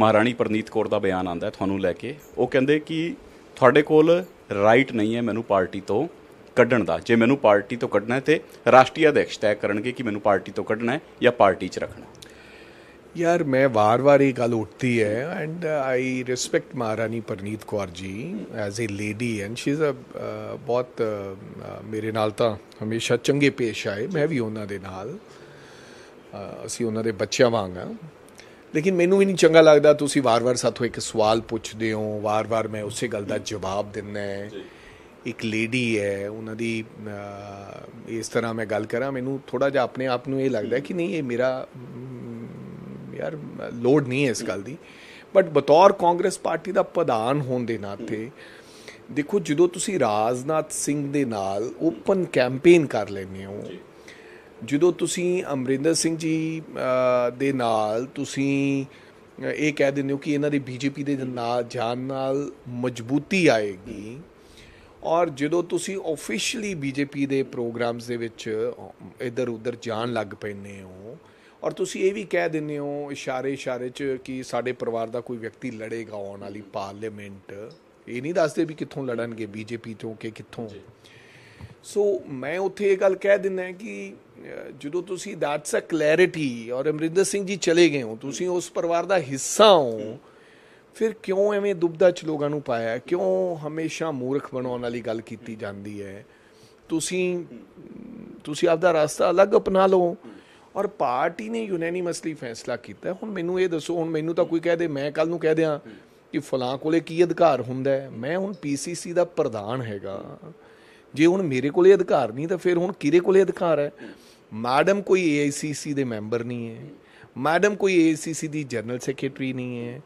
ਮਹਾਰਾਣੀ ਪ੍ਰਨੀਤ ਕੌਰ ਦਾ ਬਿਆਨ ਆਂਦਾ ਤੁਹਾਨੂੰ ਲੈ ਕੇ ਉਹ ਕਹਿੰਦੇ ਕਿ ਤੁਹਾਡੇ ਕੋਲ ਰਾਈਟ ਨਹੀਂ ਹੈ ਮੈਨੂੰ ਪਾਰਟੀ ਤੋਂ ਕੱਢਣ ਦਾ ਜੇ ਮੈਨੂੰ ਪਾਰਟੀ ਤੋਂ ਕੱਢਣਾ ਹੈ ਤੇ ਰਾਸ਼ਟਰੀ ਅਧਿਕਸ਼ ਤੈਅ ਕਰਨਗੇ ਕਿ ਮੈਨੂੰ ਪਾਰਟੀ ਤੋਂ ਕੱਢਣਾ ਹੈ ਜਾਂ ਪਾਰਟੀ 'ਚ ਰੱਖਣਾ ਯਾਰ ਮੈਂ ਵਾਰ-ਵਾਰ ਇਹ ਗੱਲ ਉੱਠਦੀ ਹੈ ਐਂਡ ਆਈ ਰਿਸਪੈਕਟ ਮਹਾਰਾਣੀ Preneet Kaur ji as a lady and she is a ਬਹੁਤ ਮੇਰੇ ਨਾਲ ਤਾਂ ਹਮੇਸ਼ਾ ਚੰਗੇ ਪੇਸ਼ ਆਏ ਮੈਂ ਵੀ ਉਹਨਾਂ ਦੇ ਨਾਲ ਅਸੀਂ ਉਹਨਾਂ ਦੇ ਬੱਚਿਆਂ ਵਾਂਗ ਆ ਲੇਕਿਨ ਮੈਨੂੰ ਵੀ ਨਹੀਂ ਚੰਗਾ ਲੱਗਦਾ ਤੁਸੀਂ ਵਾਰ-ਵਾਰ ਸਾਥੋਂ ਇੱਕ ਸਵਾਲ ਪੁੱਛਦੇ ਹੋ ਵਾਰ-ਵਾਰ ਮੈਂ ਉਸੇ ਗੱਲ ਦਾ ਜਵਾਬ ਦਿੰਨਾ ਹੈ ਇੱਕ ਲੇਡੀ ਹੈ ਉਹਨਾਂ ਦੀ ਇਸ ਤਰ੍ਹਾਂ ਮੈਂ ਗੱਲ ਕਰਾਂ ਮੈਨੂੰ ਥੋੜਾ ਜਿਹਾ ਆਪਣੇ ਆਪ ਨੂੰ ਇਹ ਲੱਗਦਾ ਕਿ ਨਹੀਂ ਇਹ ਮੇਰਾ ਯਾਰ ਲੋਡ ਨਹੀਂ ਹੈ ਇਸ ਗੱਲ ਦੀ ਬਟ ਬਤੌਰ ਕਾਂਗਰਸ ਪਾਰਟੀ ਦਾ ਪ੍ਰਧਾਨ ਹੋਣ ਦੇ ਨਾਤੇ ਦੇਖੋ ਜਦੋਂ ਤੁਸੀਂ ਰਾਜਨਾਥ ਸਿੰਘ ਦੇ ਨਾਲ ਓਪਨ ਕੈਂਪੇਨ ਕਰ ਲੈਂਦੇ ਹੋ ਜਦੋਂ ਤੁਸੀਂ ਅਮਰਿੰਦਰ ਸਿੰਘ ਜੀ ਦੇ ਨਾਲ ਤੁਸੀਂ ਇਹ ਕਹਿ ਦਿੰਦੇ ਹੋ ਕਿ ਇਹਨਾਂ ਦੀ ਬੀਜੇਪੀ ਦੇ ਨਾਲ ਜਾਣ ਨਾਲ ਮਜ਼ਬੂਤੀ ਆਏਗੀ ਔਰ ਜਦੋਂ ਤੁਸੀਂ ਆਫੀਸ਼ੀਅਲੀ ਬੀਜੇਪੀ ਦੇ ਪ੍ਰੋਗਰਾਮਸ ਦੇ ਵਿੱਚ ਇੱਧਰ ਉੱਧਰ ਜਾਣ ਲੱਗ ਪੈਨੇ ਹੋ ਔਰ ਤੁਸੀਂ ਇਹ ਵੀ ਕਹਿ ਦਿੰਦੇ ਹੋ ਇਸ਼ਾਰੇ ਇਸ਼ਾਰੇ 'ਚ ਕਿ ਸਾਡੇ ਪਰਿਵਾਰ ਦਾ ਕੋਈ ਵਿਅਕਤੀ ਲੜੇਗਾ ਆਉਣ ਵਾਲੀ ਪਾਰਲੀਮੈਂਟ ਇਹ ਨਹੀਂ ਦੱਸਦੇ ਵੀ ਕਿੱਥੋਂ ਲੜਨਗੇ ਬੀਜੇਪੀ ਤੋਂ ਕਿ ਕਿੱਥੋਂ ਸੋ ਮੈਂ ਉੱਥੇ ਇਹ ਗੱਲ ਕਹਿ ਦਿੰਦਾ ਕਿ ਜਦੋਂ ਤੁਸੀਂ ਦੈਟਸ ਅ ਕਲੈਰਿਟੀ ਔਰ ਅਮਰਿੰਦਰ ਸਿੰਘ ਜੀ ਚਲੇ ਗਏ ਹੋ ਤੁਸੀਂ ਉਸ ਪਰਿਵਾਰ ਦਾ ਹਿੱਸਾ ਹੋ ਫਿਰ ਕਿਉਂ ਐਵੇਂ ਦੁਬਦਾ ਚ ਲੋਕਾਂ ਨੂੰ ਪਾਇਆ ਕਿਉਂ ਹਮੇਸ਼ਾ ਮੂਰਖ ਬਣਾਉਣ ਵਾਲੀ ਗੱਲ ਕੀਤੀ ਜਾਂਦੀ ਹੈ ਤੁਸੀਂ ਤੁਸੀਂ ਆਪਦਾ ਰਸਤਾ ਅਲੱਗ ਅਪਣਾ ਲਓ ਔਰ ਪਾਰਟੀ ਨੇ ਯੂਨੈਨਿਮਸਲੀ ਫੈਸਲਾ ਕੀਤਾ ਹੁਣ ਮੈਨੂੰ ਇਹ ਦੱਸੋ ਹੁਣ ਮੈਨੂੰ ਤਾਂ ਕੋਈ ਕਹਿ ਦੇ ਮੈਂ ਕੱਲ ਨੂੰ ਕਹਿ ਦਿਆਂ ਕਿ ਫਲਾਂ ਕੋਲੇ ਕੀ ਅਧਿਕਾਰ ਹੁੰਦਾ ਮੈਂ ਹੁਣ ਪੀਸੀਸੀ ਦਾ ਪ੍ਰਧਾਨ ਹੈਗਾ ਜੇ ਹੁਣ ਮੇਰੇ ਕੋਲੇ ਅਧਿਕਾਰ ਨਹੀਂ ਤਾਂ ਫਿਰ ਹੁਣ ਕਿਹਦੇ ਕੋਲੇ ਅਧਿਕਾਰ ਹੈ ਮੈਡਮ ਕੋਈ ਏਆਈਸੀਸੀ ਦੇ ਮੈਂਬਰ ਨਹੀਂ ਹੈ ਮੈਡਮ ਕੋਈ ਏਆਈਸੀਸੀ ਦੀ ਜਨਰਲ ਸੈਕਟਰੀ ਨਹੀਂ ਹੈ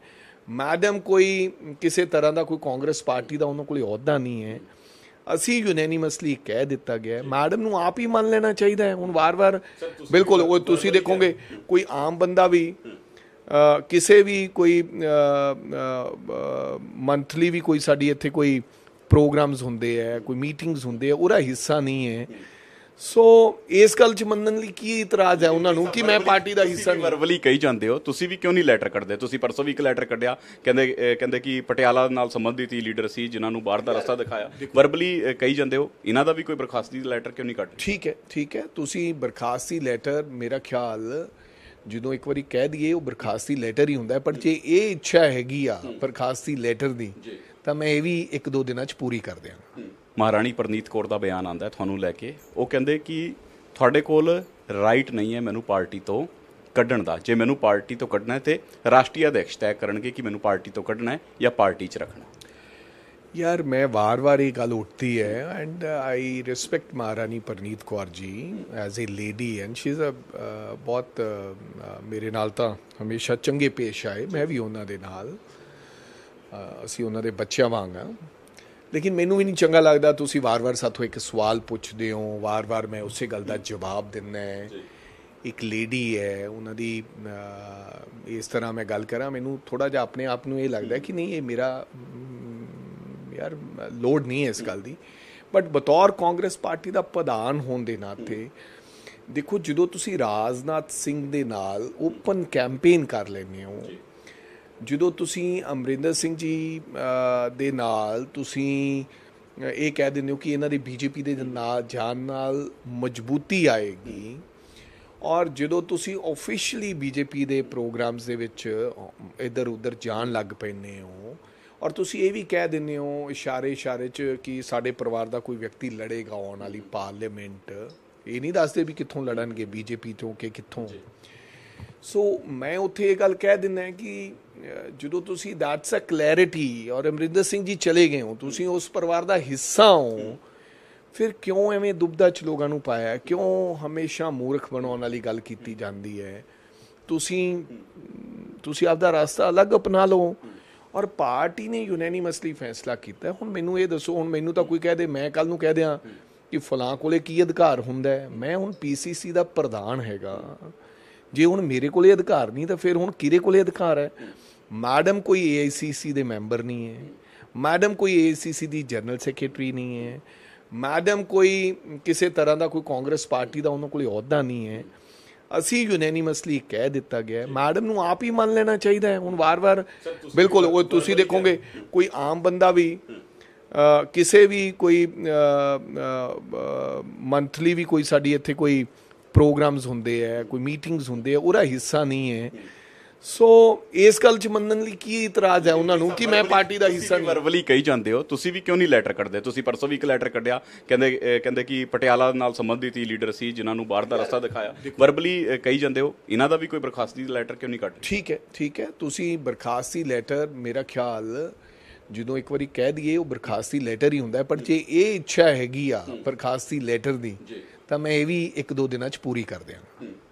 ਮੈਡਮ ਕੋਈ ਕਿਸੇ ਤਰ੍ਹਾਂ ਦਾ ਕੋਈ ਕਾਂਗਰਸ ਪਾਰਟੀ ਦਾ ਉਹਨਾਂ ਕੋਲੇ ਅਹੁਦਾ ਨਹੀਂ ਹੈ ਅਸੀਂ ਯੂਨੈਨਿਮਸਲੀ ਕਹਿ ਦਿੱਤਾ ਗਿਆ ਮੈਡਮ ਨੂੰ ਆਪ ਹੀ ਮੰਨ ਲੈਣਾ ਚਾਹੀਦਾ ਹੈ ਹੁਣ ਵਾਰ-ਵਾਰ ਬਿਲਕੁਲ ਉਹ ਤੁਸੀਂ ਦੇਖੋਗੇ ਕੋਈ ਆਮ ਬੰਦਾ ਵੀ ਕਿਸੇ ਵੀ ਕੋਈ ਮੰਥਲੀ ਵੀ ਕੋਈ ਸਾਡੀ ਇੱਥੇ ਕੋਈ ਪ੍ਰੋਗਰਾਮਸ ਹੁੰਦੇ ਆ ਕੋਈ ਮੀਟਿੰਗਸ ਹੁੰਦੇ ਆ ਉਹਦਾ ਹਿੱਸਾ ਨਹੀਂ ਹੈ ਸੋ ਇਸ ਗੱਲ 'ਚ ਮੰਨਣ ਲਈ ਕੀ ਇਤਰਾਜ਼ ਹੈ ਉਹਨਾਂ ਨੂੰ ਕਿ ਮੈਂ ਪਾਰਟੀ ਦਾ ਹਿੱਸਾ ਨਹੀਂ ਵਰਵਲੀ ਕਹੀ ਜਾਂਦੇ ਹੋ ਤੁਸੀਂ ਵੀ ਕਿਉਂ ਨਹੀਂ ਲੈਟਰ ਕੱਢਦੇ ਤੁਸੀਂ ਪਰਸੋਂ ਵੀ ਇੱਕ ਲੈਟਰ ਕੱਢਿਆ ਕਹਿੰਦੇ ਕਹਿੰਦੇ ਕਿ ਪਟਿਆਲਾ ਨਾਲ ਸੰਬੰਧਿਤ ਹੀ ਲੀਡਰ ਸੀ ਜਿਨ੍ਹਾਂ ਨੂੰ ਬਾਹਰ ਦਾ ਰਸਤਾ ਦਿਖਾਇਆ ਵਰਬਲੀ ਕਹੀ ਜਾਂਦੇ ਹੋ ਇਹਨਾਂ ਦਾ ਵੀ ਕੋਈ ਬਰਖਾਸਤੀ ਲੈਟਰ ਕਿਉਂ ਨਹੀਂ ਕੱਢਦੇ ਠੀਕ ਹੈ ਠੀਕ ਹੈ ਤੁਸੀਂ ਬਰਖਾਸਤੀ ਲੈਟਰ ਮੇਰਾ ਖਿਆਲ ਜਦੋਂ ਇੱਕ ਵਾਰੀ ਕਹਿ ਦਈਏ ਉਹ ਬਰਖਾਸਤੀ ਲੈਟਰ ਹੀ ਹੁੰਦਾ ਪਰ ਜੇ ਇਹ ਇੱਛਾ ਹੈਗੀ ਆ ਬਰਖਾਸਤੀ ਲੈਟਰ ਦੀ ਤਾਂ ਮੈਂ ਇਹ ਵੀ ਇੱਕ ਦੋ ਦਿਨਾਂ 'ਚ ਪੂਰੀ ਕਰ ਦਿਆਂਗਾ ਮਹਾਰਾਣੀ ਪ੍ਰਨੀਤ ਕੌਰ ਦਾ ਬਿਆਨ ਆਂਦਾ ਤੁਹਾਨੂੰ ਲੈ ਕੇ ਉਹ ਕਹਿੰਦੇ ਕਿ ਤੁਹਾਡੇ ਕੋਲ ਰਾਈਟ ਨਹੀਂ ਹੈ ਮੈਨੂੰ ਪਾਰਟੀ ਤੋਂ ਕੱਢਣ ਦਾ ਜੇ ਮੈਨੂੰ ਪਾਰਟੀ ਤੋਂ ਕੱਢਣਾ ਹੈ ਤੇ ਰਾਸ਼ਟਰੀ ਅਧਿਕਸ਼ ਤੈਅ ਕਰਨਗੇ ਕਿ ਮੈਨੂੰ ਪਾਰਟੀ ਤੋਂ ਕੱਢਣਾ ਹੈ ਜਾਂ ਪਾਰਟੀ 'ਚ ਰੱਖਣਾ ਯਾਰ ਮੈਂ ਵਾਰ-ਵਾਰ ਇਹ ਗੱਲ ਉੱਠਦੀ ਹੈ ਐਂਡ ਆਈ ਰਿਸਪੈਕਟ ਮਹਾਰਾਣੀ Preneet Kaur ji as a lady and she is a ਬਹੁਤ ਮੇਰੇ ਨਾਲ ਤਾਂ ਹਮੇਸ਼ਾ ਚੰਗੇ ਪੇਸ਼ ਆਏ ਮੈਂ ਵੀ ਉਹਨਾਂ ਦੇ ਨਾਲ ਅਸੀਂ ਉਹਨਾਂ ਦੇ ਬੱਚਿਆਂ ਵਾਂਗ ਆ ਲੇਕਿਨ ਮੈਨੂੰ ਵੀ ਨਹੀਂ ਚੰਗਾ ਲੱਗਦਾ ਤੁਸੀਂ ਵਾਰ-ਵਾਰ ਸਾਥੋਂ ਇੱਕ ਸਵਾਲ ਪੁੱਛਦੇ ਹੋ ਵਾਰ-ਵਾਰ ਮੈਂ ਉਸੇ ਗੱਲ ਦਾ ਜਵਾਬ ਦਿੰਨਾ ਹੈ ਇੱਕ ਲੇਡੀ ਹੈ ਉਹਨਾਂ ਦੀ ਇਸ ਤਰ੍ਹਾਂ ਮੈਂ ਗੱਲ ਕਰਾਂ ਮੈਨੂੰ ਥੋੜਾ ਜਿਹਾ ਆਪਣੇ ਆਪ ਨੂੰ ਇਹ ਲੱਗਦਾ ਕਿ ਨਹੀਂ ਇਹ ਮੇਰਾ ਯਾਰ ਲੋਡ ਨਹੀਂ ਹੈ ਇਸ ਗੱਲ ਦੀ ਬਟ ਬਤੌਰ ਕਾਂਗਰਸ ਪਾਰਟੀ ਦਾ ਪ੍ਰਧਾਨ ਹੋਣ ਦੇ ਨਾਤੇ ਦੇਖੋ ਜਦੋਂ ਤੁਸੀਂ ਰਾਜਨਾਥ ਸਿੰਘ ਦੇ ਨਾਲ ਓਪਨ ਕੈਂਪੇਨ ਕਰ ਲੈਂਦੇ ਹੋ ਜਦੋਂ ਤੁਸੀਂ ਅਮਰਿੰਦਰ ਸਿੰਘ ਜੀ ਦੇ ਨਾਲ ਤੁਸੀਂ ਇਹ ਕਹਿ ਦਿੰਦੇ ਹੋ ਕਿ ਇਹਨਾਂ ਦੀ ਬੀਜੇਪੀ ਦੇ ਨਾਲ ਜਾਣ ਨਾਲ ਮਜ਼ਬੂਤੀ ਆਏਗੀ ਔਰ ਜਦੋਂ ਤੁਸੀਂ ਆਫੀਸ਼ੀਅਲੀ ਬੀਜੇਪੀ ਦੇ ਪ੍ਰੋਗਰਾਮਸ ਦੇ ਵਿੱਚ ਇੱਧਰ ਉੱਧਰ ਜਾਣ ਲੱਗ ਪੈਨੇ ਹੋ ਔਰ ਤੁਸੀਂ ਇਹ ਵੀ ਕਹਿ ਦਿੰਦੇ ਹੋ ਇਸ਼ਾਰੇ ਇਸ਼ਾਰੇ 'ਚ ਕਿ ਸਾਡੇ ਪਰਿਵਾਰ ਦਾ ਕੋਈ ਵਿਅਕਤੀ ਲੜੇਗਾ ਆਉਣ ਵਾਲੀ ਪਾਰਲੀਮੈਂਟ ਇਹ ਨਹੀਂ ਦੱਸਦੇ ਵੀ ਕਿੱਥੋਂ ਲੜਨਗੇ ਬੀਜੇਪੀ ਤੋਂ ਕਿ ਕਿੱਥੋਂ ਸੋ ਮੈਂ ਉੱਥੇ ਇਹ ਗੱਲ ਕਹਿ ਦਿੰਦਾ ਕਿ ਜਦੋਂ ਤੁਸੀਂ ਦੈਟਸ ਅ ਕਲੈਰਿਟੀ ਔਰ ਅਮਰਿੰਦਰ ਸਿੰਘ ਜੀ ਚਲੇ ਗਏ ਹੋ ਤੁਸੀਂ ਉਸ ਪਰਿਵਾਰ ਦਾ ਹਿੱਸਾ ਹੋ ਫਿਰ ਕਿਉਂ ਐਵੇਂ ਦੁਬਦਾ ਚ ਲੋਕਾਂ ਨੂੰ ਪਾਇਆ ਕਿਉਂ ਹਮੇਸ਼ਾ ਮੂਰਖ ਬਣਾਉਣ ਵਾਲੀ ਗੱਲ ਕੀਤੀ ਜਾਂਦੀ ਹੈ ਤੁਸੀਂ ਤੁਸੀਂ ਆਪਦਾ ਰਸਤਾ ਅਲੱਗ ਅਪਣਾ ਲਓ ਔਰ ਪਾਰਟੀ ਨੇ ਯੂਨੈਨਿਮਸਲੀ ਫੈਸਲਾ ਕੀਤਾ ਹੁਣ ਮੈਨੂੰ ਇਹ ਦੱਸੋ ਹੁਣ ਮੈਨੂੰ ਤਾਂ ਕੋਈ ਕਹਿ ਦੇ ਮੈਂ ਕੱਲ ਨੂੰ ਕਹਿ ਦਿਆਂ ਕਿ ਫਲਾਂ ਕੋਲੇ ਕੀ ਅਧਿਕਾਰ ਹੁੰਦਾ ਮੈਂ ਹੁਣ ਪੀਸੀਸੀ ਦਾ ਪ੍ਰਧਾਨ ਹੈਗਾ ਜੇ ਹੁਣ ਮੇਰੇ ਕੋਲੇ ਅਧਿਕਾਰ ਨਹੀਂ ਤਾਂ ਫਿਰ ਹੁਣ ਕਿਹਦੇ ਕੋਲੇ ਅਧਿਕਾਰ ਹੈ ਮੈਡਮ ਕੋਈ ਏਆਈਸੀਸੀ ਦੇ ਮੈਂਬਰ ਨਹੀਂ ਹੈ ਮੈਡਮ ਕੋਈ ਏਆਈਸੀਸੀ ਦੀ ਜਨਰਲ ਸੈਕਟਰੀ ਨਹੀਂ ਹੈ ਮੈਡਮ ਕੋਈ ਕਿਸੇ ਤਰ੍ਹਾਂ ਦਾ ਕੋਈ ਕਾਂਗਰਸ ਪਾਰਟੀ ਦਾ ਉਹਨਾਂ ਕੋਲੇ ਅਹੁਦਾ ਨਹੀਂ ਹੈ ਅਸੀਂ ਯੂਨੈਨਿਮਸਲੀ ਕਹਿ ਦਿੱਤਾ ਗਿਆ ਮੈਡਮ ਨੂੰ ਆਪ ਹੀ ਮੰਨ ਲੈਣਾ ਚਾਹੀਦਾ ਹੈ ਹੁਣ ਵਾਰ-ਵਾਰ ਬਿਲਕੁਲ ਉਹ ਤੁਸੀਂ ਦੇਖੋਗੇ ਕੋਈ ਆਮ ਬੰਦਾ ਵੀ ਕਿਸੇ ਵੀ ਕੋਈ ਮੰਥਲੀ ਵੀ ਕੋਈ ਸਾਡੀ ਇੱਥੇ ਕੋਈ ਪ੍ਰੋਗਰਾਮਸ ਹੁੰਦੇ ਆ ਕੋਈ ਮੀਟਿੰਗਸ ਹੁੰਦੇ ਆ ਉਹਦਾ ਹਿੱਸਾ ਨਹੀਂ ਹੈ ਸੋ ਇਸ ਗੱਲ 'ਚ ਮੰਨਣ ਲਈ ਕੀ ਇਤਰਾਜ਼ ਹੈ ਉਹਨਾਂ ਨੂੰ ਕਿ ਮੈਂ ਪਾਰਟੀ ਦਾ ਹਿੱਸਾ ਨਹੀਂ ਵਰਵਲੀ ਕਹੀ ਜਾਂਦੇ ਹੋ ਤੁਸੀਂ ਵੀ ਕਿਉਂ ਨਹੀਂ ਲੈਟਰ ਕੱਢਦੇ ਤੁਸੀਂ ਪਰਸੋਂ ਵੀ ਇੱਕ ਲੈਟਰ ਕੱਢਿਆ ਕਹਿੰਦੇ ਕਹਿੰਦੇ ਕਿ ਪਟਿਆਲਾ ਨਾਲ ਸੰਬੰਧਿਤ ਹੀ ਲੀਡਰ ਸੀ ਜਿਨ੍ਹਾਂ ਨੂੰ ਬਾਹਰ ਦਾ ਰਸਤਾ ਦਿਖਾਇਆ ਵਰਬਲੀ ਕਹੀ ਜਾਂਦੇ ਹੋ ਇਹਨਾਂ ਦਾ ਵੀ ਕੋਈ ਬਰਖਾਸਤੀ ਲੈਟਰ ਕਿਉਂ ਨਹੀਂ ਕੱਢ ਠੀਕ ਹੈ ਠੀਕ ਹੈ ਤੁਸੀਂ ਬਰਖਾਸਤੀ ਲੈਟਰ ਮੇਰਾ ਖਿਆਲ ਜਦੋਂ ਇੱਕ ਵਾਰੀ ਕਹਿ ਦਈਏ ਉਹ ਬਰਖਾਸਤੀ ਲੈਟਰ ਹੀ ਹੁੰਦਾ ਪਰ ਜੇ ਇਹ ਇੱਛਾ ਹੈਗੀ ਆ ਬਰਖਾਸਤੀ ਲੈਟਰ ਦੀ ਜੀ ਤਾਂ ਮੈਂ ਇਹ ਵੀ ਇੱਕ ਦੋ ਦਿਨਾਂ 'ਚ ਪੂਰੀ ਕਰ ਦਿਆਂਗਾ